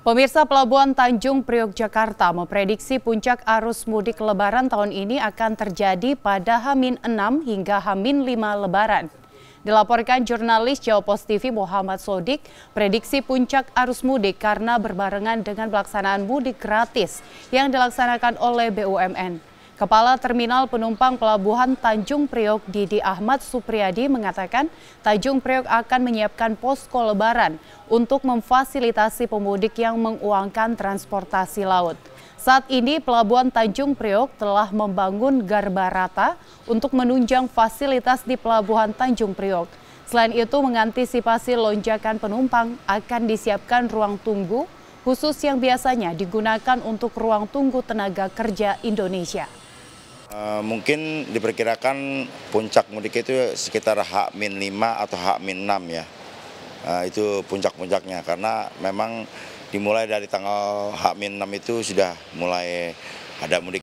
Pemirsa Pelabuhan Tanjung Priok Jakarta memprediksi puncak arus mudik lebaran tahun ini akan terjadi pada Hamin 6 hingga Hamin 5 lebaran. Dilaporkan jurnalis Jawa Post TV Muhammad Sodik, prediksi puncak arus mudik karena berbarengan dengan pelaksanaan mudik gratis yang dilaksanakan oleh BUMN. Kepala Terminal Penumpang Pelabuhan Tanjung Priok Didi Ahmad Supriyadi mengatakan Tanjung Priok akan menyiapkan posko lebaran untuk memfasilitasi pemudik yang menguangkan transportasi laut. Saat ini Pelabuhan Tanjung Priok telah membangun garbarata untuk menunjang fasilitas di Pelabuhan Tanjung Priok. Selain itu mengantisipasi lonjakan penumpang akan disiapkan ruang tunggu khusus yang biasanya digunakan untuk ruang tunggu tenaga kerja Indonesia. Eh, mungkin diperkirakan puncak mudik itu sekitar H-5 atau H-6 ya. Eh, itu puncak-puncaknya karena memang dimulai dari tanggal H-6 itu sudah mulai ada mudik.